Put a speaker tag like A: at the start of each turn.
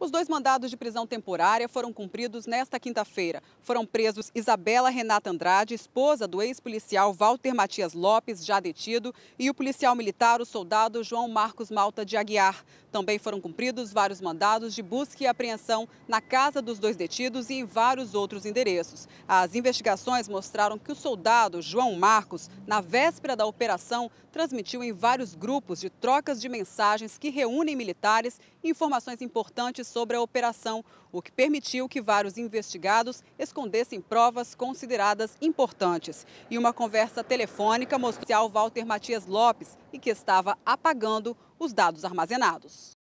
A: Os dois mandados de prisão temporária foram cumpridos nesta quinta-feira. Foram presos Isabela Renata Andrade, esposa do ex-policial Walter Matias Lopes, já detido, e o policial militar, o soldado João Marcos Malta de Aguiar. Também foram cumpridos vários mandados de busca e apreensão na casa dos dois detidos e em vários outros endereços. As investigações mostraram que o soldado João Marcos, na véspera da operação, transmitiu em vários grupos de trocas de mensagens que reúnem militares informações importantes sobre a operação, o que permitiu que vários investigados escondessem provas consideradas importantes. E uma conversa telefônica mostrou ao Walter Matias Lopes e que estava apagando os dados armazenados.